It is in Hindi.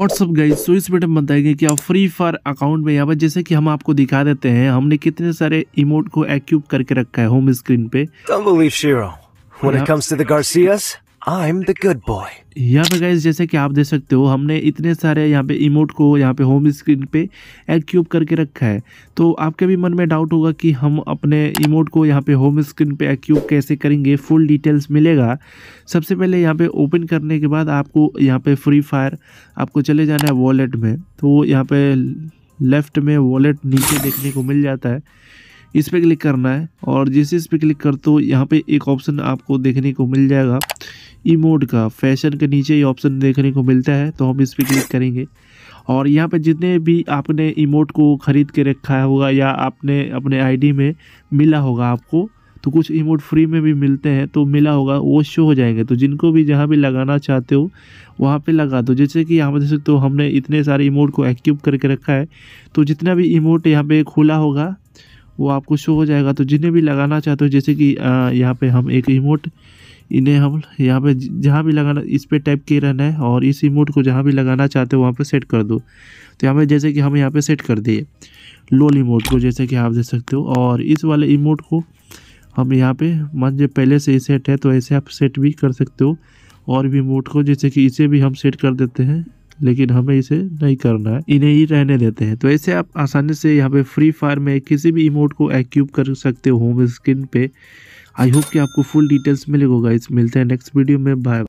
व्हाट्सअप गाइज तो इस वीडियो में बताएंगे कि आप फ्री फायर अकाउंट में यहाँ पर जैसे कि हम आपको दिखा देते हैं हमने कितने सारे इमोट को एक्यूब करके रखा है होम स्क्रीन पे When it comes to the Garcias, I am good boy. Boy यहाँ पे गाइज जैसे कि आप देख सकते हो हमने इतने सारे यहाँ पे इमोट को यहाँ पे होम स्क्रीन पे एक्यूब करके रखा है तो आपके भी मन में डाउट होगा कि हम अपने इमोट को यहाँ पे होम स्क्रीन पे एक्यूब कैसे करेंगे फुल डिटेल्स मिलेगा सबसे पहले यहाँ पे ओपन करने के बाद आपको यहाँ पे फ्री फायर आपको चले जाना है वॉलेट में तो यहाँ पे लेफ्ट में वॉलेट नीचे देखने को मिल जाता है इस पर क्लिक करना है और जैसे इस पर क्लिक करते हो यहाँ पे एक ऑप्शन आपको देखने को मिल जाएगा इमोट का फैशन के नीचे ये ऑप्शन देखने को मिलता है तो हम इस पर क्लिक करेंगे और यहाँ पे जितने भी आपने इमोट को ख़रीद के रखा होगा या आपने अपने आईडी में मिला होगा आपको तो कुछ इमोट फ्री में भी मिलते हैं तो मिला होगा वो शो हो जाएंगे तो जिनको भी जहाँ भी लगाना चाहते हो वहाँ पे लगा दो जैसे कि यहाँ पर देख सकते हो हमने इतने सारे इमोट को एक्टिव करके रखा है तो जितना भी इमोट यहाँ पे खुला होगा वो आपको शो हो जाएगा तो जिन्हें भी लगाना चाहते हो जैसे कि यहाँ पे हम एक इमोट इन्हें हम यहाँ पे जहाँ भी लगाना इस पर टाइप किए रहना है और इस इमोट को जहाँ भी लगाना चाहते हो वहाँ पे सेट कर दो तो यहाँ पे जैसे कि हम यहाँ पे सेट कर दिए लोल इमोट को जैसे कि आप देख सकते हो और इस वाले इमोट को हम यहाँ पर मान जो पहले से ही सेट है तो ऐसे आप सेट भी कर सकते हो और भी इमोट को जैसे कि इसे भी हम सेट कर देते हैं लेकिन हमें इसे नहीं करना है इन्हें ही रहने देते हैं तो ऐसे आप आसानी से यहाँ पे फ्री फायर में किसी भी इमोट को एक्यूब कर सकते हो होम स्क्रीन पे आई होप कि आपको फुल डिटेल्स मिलेगा इस मिलते हैं नेक्स्ट वीडियो में बाय